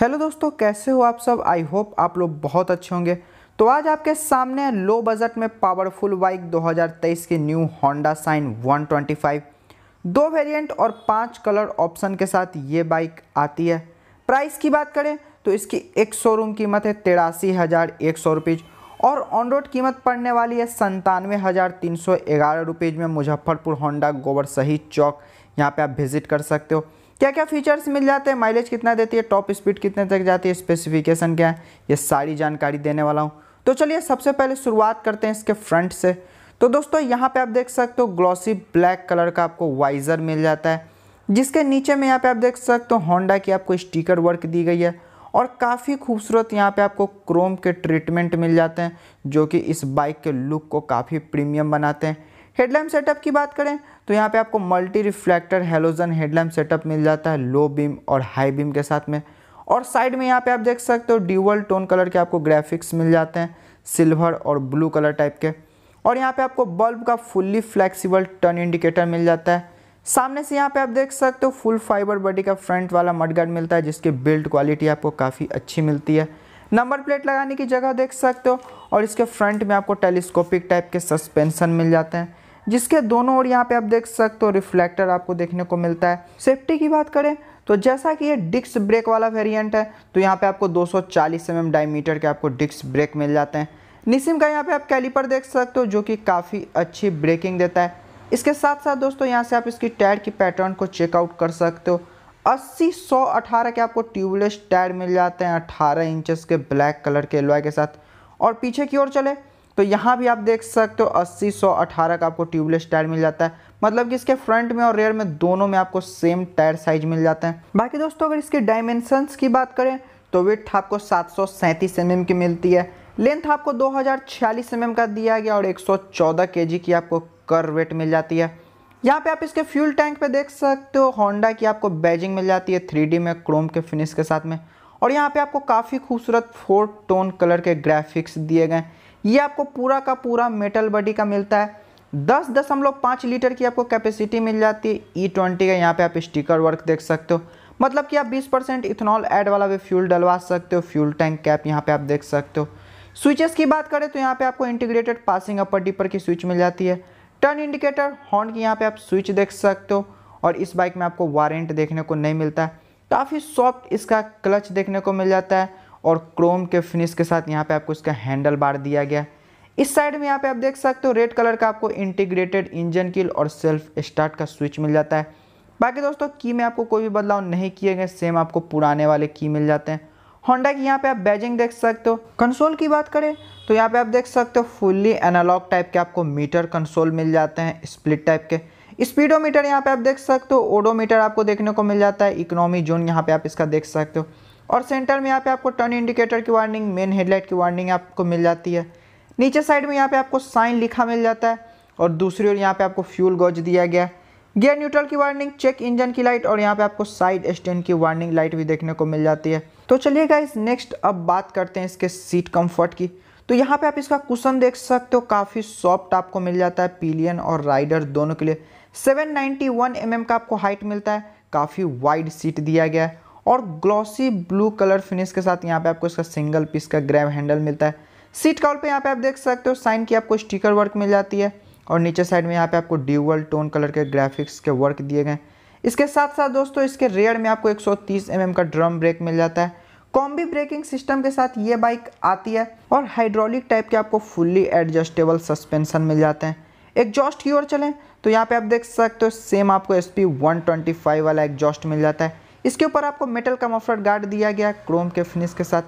hello दोस्तों कैसे हो आप सब आई होप आप लोग बहुत अच्छे होंगे तो आज आपके सामने लो बजट में पावरफुल बाइक 2023 की न्यू होंडा साइन 125 दो वेरिएंट और पांच कलर ऑप्शन के साथ ये बाइक आती है प्राइस की बात करें तो इसकी एक शोरूम कीमत है तिरासी हज़ार एक सौ रुपीज़ और ऑन रोड कीमत पड़ने वाली है संतानवे हज़ार तीन सौ ग्यारह रुपीज़ में मुजफ्फरपुर होंडा गोबर सही चौक यहाँ पे आप विज़िट कर सकते हो क्या क्या फीचर्स मिल जाते हैं माइलेज कितना देती है टॉप स्पीड कितने तक जाती है स्पेसिफिकेशन क्या है ये सारी जानकारी देने वाला हूँ तो चलिए सबसे पहले शुरुआत करते हैं इसके फ्रंट से तो दोस्तों यहाँ पे आप देख सकते हो ग्लॉसी ब्लैक कलर का आपको वाइज़र मिल जाता है जिसके नीचे में यहाँ पे आप देख सकते हो होंडा की आपको स्टिकर वर्क दी गई है और काफ़ी खूबसूरत यहाँ पे आपको क्रोम के ट्रीटमेंट मिल जाते हैं जो कि इस बाइक के लुक को काफ़ी प्रीमियम बनाते हैं हेडलैम्प सेटअप की बात करें तो यहाँ पे आपको multi reflector halogen headlamp setup मिल जाता है लो बीम और हाई बीम के साथ में और साइड में यहाँ पे आप देख सकते हो ड्यूअल टोन कलर के आपको ग्राफिक्स मिल जाते हैं सिल्वर और ब्लू कलर टाइप के और यहाँ पे आपको बल्ब का फुल्ली फ्लैक्सीबल टर्न इंडिकेटर मिल जाता है सामने से यहाँ पे आप देख सकते हो फुल फाइबर बॉडी का फ्रंट वाला मडगार्ड मिलता है जिसकी बिल्ड क्वालिटी आपको काफ़ी अच्छी मिलती है नंबर प्लेट लगाने की जगह देख सकते हो और इसके फ्रंट में आपको टेलीस्कोपिक टाइप के सस्पेंसन मिल जाते हैं जिसके दोनों ओर यहाँ पे आप देख सकते हो रिफ्लेक्टर आपको देखने को मिलता है सेफ्टी की बात करें तो जैसा कि ये डिक्स ब्रेक वाला वेरिएंट है तो यहाँ पे आपको 240 एम mm डायमीटर के आपको डिक्स ब्रेक मिल जाते हैं निसिम का यहाँ पे आप कैलीपर देख सकते हो जो कि काफ़ी अच्छी ब्रेकिंग देता है इसके साथ साथ दोस्तों यहाँ से आप इसकी टायर की पैटर्न को चेकआउट कर सकते हो अस्सी सौ अठारह के आपको ट्यूबलेस टायर मिल जाते हैं अट्ठारह इंचज़ के ब्लैक कलर के एलवाई के साथ और पीछे की ओर चले तो यहाँ भी आप देख सकते हो अस्सी सौ अठारह का आपको ट्यूबलेस टायर मिल जाता है मतलब कि इसके फ्रंट में और रेयर में दोनों में आपको सेम टायर साइज मिल जाते हैं बाकी दोस्तों अगर इसके डायमेंशन की बात करें तो विथ आपको सात सौ सैंतीस एम mm की मिलती है लेंथ आपको दो हज़ार छियालीस एम mm एम का दिया गया और एक सौ चौदह के जी की आपको कर वेट मिल जाती है यहाँ पे आप इसके फ्यूल टैंक पे देख सकते हो होंडा की आपको बैजिंग मिल जाती है थ्री में क्रोम के फिनिश के साथ में और यहाँ पे आपको काफ़ी खूबसूरत फोर टोन कलर के ग्राफिक्स दिए गए ये आपको पूरा का पूरा मेटल बॉडी का मिलता है दस दशमलव पाँच लीटर की आपको कैपेसिटी मिल जाती है ई e ट्वेंटी का यहाँ पे आप स्टिकर वर्क देख सकते हो मतलब कि आप 20 परसेंट इथेनॉल ऐड वाला भी फ्यूल डलवा सकते हो फ्यूल टैंक कैप यहाँ पे आप देख सकते हो स्विचेस की बात करें तो यहाँ पे आपको इंटीग्रेटेड पासिंग अपर डिपर की स्विच मिल जाती है टर्न इंडिकेटर हॉर्न की यहाँ पे आप स्विच देख सकते हो और इस बाइक में आपको वारंट देखने को नहीं मिलता है काफ़ी सॉफ्ट इसका क्लच देखने को मिल जाता है और क्रोम के फिनिश के साथ यहाँ पे आपको इसका हैंडल बार दिया गया इस साइड में यहाँ पे आप देख सकते हो रेड कलर का आपको इंटीग्रेटेड इंजन किल और सेल्फ स्टार्ट का स्विच मिल जाता है बाकी दोस्तों की में आपको कोई भी बदलाव नहीं किए गए सेम आपको पुराने वाले की मिल जाते हैं होंडा की यहाँ पे आप बैजिंग देख सकते हो कंसोल की बात करें तो यहाँ पे आप देख सकते हो फुल्ली एनालॉग टाइप के आपको मीटर कंसोल मिल जाते हैं स्प्लिट टाइप के स्पीडोमीटर यहाँ पे आप देख सकते हो ओडोमीटर आपको देखने को मिल जाता है इकोनॉमी जोन यहाँ पे आप इसका देख सकते हो और सेंटर में यहाँ पे आपको टर्न इंडिकेटर की वार्निंग मेन हेडलाइट की वार्निंग आपको मिल जाती है नीचे साइड में यहाँ पे आपको साइन लिखा मिल जाता है और दूसरी ओर यहाँ पे आपको फ्यूल गॉज दिया गया है गियर न्यूट्रल की वार्निंग चेक इंजन की लाइट और यहाँ पे आपको साइड स्टैंड की वार्निंग लाइट भी देखने को मिल जाती है तो चलिए गाइज नेक्स्ट अब बात करते हैं इसके सीट कम्फर्ट की तो यहाँ पे आप इसका कुशन देख सकते हो काफ़ी सॉफ्ट आपको मिल जाता है पीलियन और राइडर दोनों के लिए सेवन mm का आपको हाइट मिलता है काफ़ी वाइड सीट दिया गया है और ग्लॉसी ब्लू कलर फिनिश के साथ यहाँ पे आपको इसका सिंगल पीस का ग्रैब हैंडल मिलता है सीट कॉल पे यहाँ पे आप देख सकते हो साइन की आपको स्टिकर वर्क मिल जाती है और नीचे साइड में यहाँ पे आपको ड्यूअल टोन कलर के ग्राफिक्स के वर्क दिए गए इसके साथ साथ दोस्तों इसके रेयर में आपको एक सौ mm का ड्रम ब्रेक मिल जाता है कॉम्बी ब्रेकिंग सिस्टम के साथ ये बाइक आती है और हाइड्रोलिक टाइप के आपको फुल्ली एडजस्टेबल सस्पेंशन मिल जाते हैं एग्जॉस्ट की ओर चलें तो यहाँ पे आप देख सकते हो सेम आपको एस पी वाला एग्जॉस्ट मिल जाता है इसके ऊपर आपको मेटल का मफलर गार्ड दिया गया क्रोम के फिनिश के साथ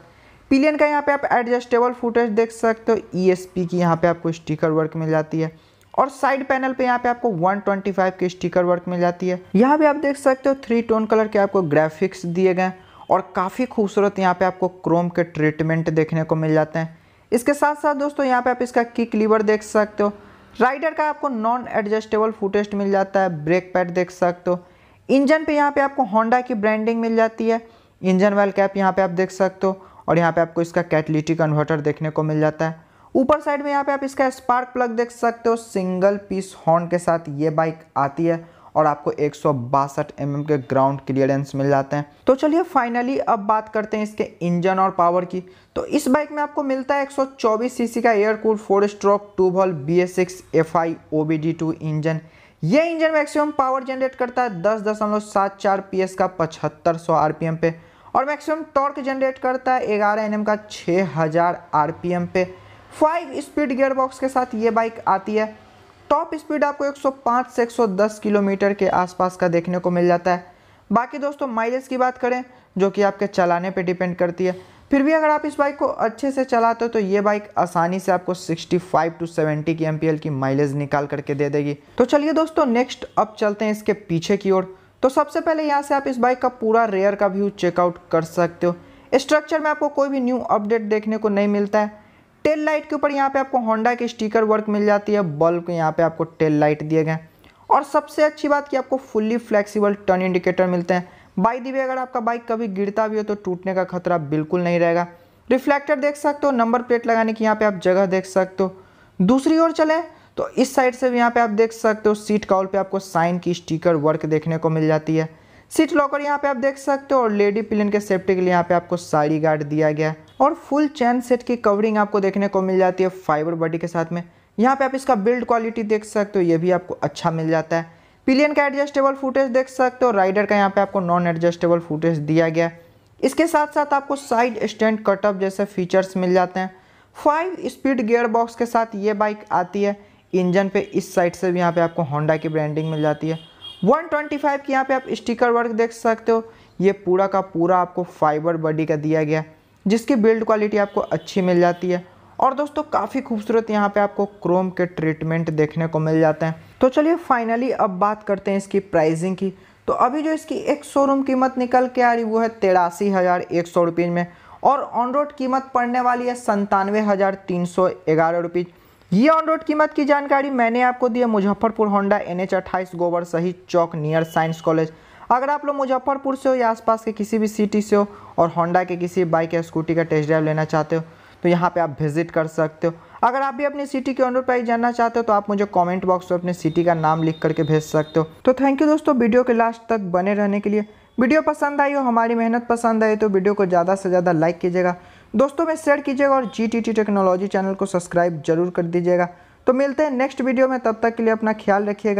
पिलियन का यहाँ पे आप एडजस्टेबल फुटेज देख सकते हो ई e की यहाँ पे आपको स्टिकर वर्क मिल जाती है और साइड पैनल पे यहाँ पे आपको 125 के स्टिकर वर्क मिल जाती है यहाँ पे आप देख सकते हो थ्री टोन कलर के आपको ग्राफिक्स दिए गए और काफ़ी खूबसूरत यहाँ पे आपको क्रोम के ट्रीटमेंट देखने को मिल जाते हैं इसके साथ साथ दोस्तों यहाँ पे आप इसका किक लीवर देख सकते हो राइडर का आपको नॉन एडजस्टेबल फुटेस्ट मिल जाता है ब्रेक पैड देख सकते हो इंजन पे यहाँ पे आपको होंडा की ब्रांडिंग मिल जाती है इंजन वेल कैप यहाँ पे आप देख सकते हो और यहाँ पे आपको इसका कैटलिटी कन्वर्टर देखने को मिल जाता है ऊपर साइड में यहाँ पे आप इसका स्पार्क प्लग देख सकते हो सिंगल पीस हॉर्न के साथ ये बाइक आती है और आपको एक सौ mm के ग्राउंड क्लियरेंस मिल जाते हैं तो चलिए फाइनली अब बात करते हैं इसके इंजन और पावर की तो इस बाइक में आपको मिलता है 124 सीसी का air cool four stroke two valve B S six F I two engine यह इंजन मैक्सिमम पावर जनरेट करता है दस दशमलव सात चार पी का पचहत्तर सौ आर पे और मैक्सिमम टॉर्क जनरेट करता है ग्यारह एन का छः हज़ार आर पे फाइव स्पीड गियर बॉक्स के साथ ये बाइक आती है टॉप स्पीड आपको 105 से 110 किलोमीटर के आसपास का देखने को मिल जाता है बाकी दोस्तों माइलेज की बात करें जो कि आपके चलाने पर डिपेंड करती है फिर भी अगर आप इस बाइक को अच्छे से चलाते हो तो ये बाइक आसानी से आपको 65 टू 70 की एम की माइलेज निकाल करके दे देगी तो चलिए दोस्तों नेक्स्ट अब चलते हैं इसके पीछे की ओर तो सबसे पहले यहाँ से आप इस बाइक का पूरा रेयर का व्यू चेकआउट कर सकते हो स्ट्रक्चर में आपको कोई भी न्यू अपडेट देखने को नहीं मिलता है टेल लाइट के ऊपर यहाँ पे आपको होंडा की स्टिकर वर्क मिल जाती है बल्ब के यहाँ पे आपको टेल लाइट दिए गए और सबसे अच्छी बात कि आपको फुल्ली फ्लेक्सिबल टर्न इंडिकेटर मिलते हैं बाई दी अगर आपका बाइक कभी गिरता भी हो तो टूटने का खतरा बिल्कुल नहीं रहेगा रिफ्लेक्टर देख सकते हो नंबर प्लेट लगाने की यहाँ पे आप जगह देख सकते हो दूसरी ओर चले तो इस साइड से भी यहाँ पे आप देख सकते हो सीट काउल पे आपको साइन की स्टिकर वर्क देखने को मिल जाती है सीट लॉकर यहाँ पे आप देख सकते हो और लेडी पिलियन के सेफ्टी के लिए यहाँ पे आपको साड़ी गार्ड दिया गया है और फुल चैन सेट की कवरिंग आपको देखने को मिल जाती है फाइबर बॉडी के साथ में यहाँ पे आप इसका बिल्ड क्वालिटी देख सकते हो ये भी आपको अच्छा मिल जाता है पिलियन का एडजस्टेबल फुटेज देख सकते हो राइडर का यहाँ पे आपको नॉन एडजस्टेबल फुटेज दिया गया इसके साथ साथ आपको साइड स्टैंड कटअप जैसे फीचर्स मिल जाते हैं फाइव स्पीड गियर बॉक्स के साथ ये बाइक आती है इंजन पे इस साइड से भी यहाँ पे आपको होंडा की ब्रांडिंग मिल जाती है 125 की यहाँ पे आप स्टिकर वर्क देख सकते हो ये पूरा का पूरा आपको फाइबर बॉडी का दिया गया जिसकी बिल्ड क्वालिटी आपको अच्छी मिल जाती है और दोस्तों काफ़ी खूबसूरत यहाँ पे आपको क्रोम के ट्रीटमेंट देखने को मिल जाते हैं तो चलिए फाइनली अब बात करते हैं इसकी प्राइसिंग की तो अभी जो इसकी एक शोरूम कीमत निकल के आ रही वो है तेरासी हज़ार एक सौ रुपये में और ऑन रोड कीमत पड़ने वाली है संतानवे हज़ार तीन सौ ग्यारह रुपये ये ऑन रोड कीमत की जानकारी मैंने आपको दी है मुजफ्फरपुर होंडा एन एच अट्ठाईस गोबर सही चौक नियर साइंस कॉलेज अगर आप लोग मुजफ्फरपुर से हो या आसपास के किसी भी सिटी से हो और होंडा के किसी बाइक या स्कूटी का टेस्ट ड्राइव लेना चाहते हो तो यहाँ पर आप विजिट कर सकते हो अगर आप भी अपनी सिटी के अनुरूप प्राइस जानना चाहते हो तो आप मुझे कॉमेंट बॉक्स में अपने सिटी का नाम लिख करके भेज सकते हो तो थैंक यू दोस्तों वीडियो के लास्ट तक बने रहने के लिए वीडियो पसंद आई हो हमारी मेहनत पसंद आई तो वीडियो को ज़्यादा से ज़्यादा लाइक कीजिएगा दोस्तों में शेयर कीजिएगा और जी टेक्नोलॉजी चैनल को सब्सक्राइब जरूर कर दीजिएगा तो मिलते हैं नेक्स्ट वीडियो में तब तक के लिए अपना ख्याल रखिएगा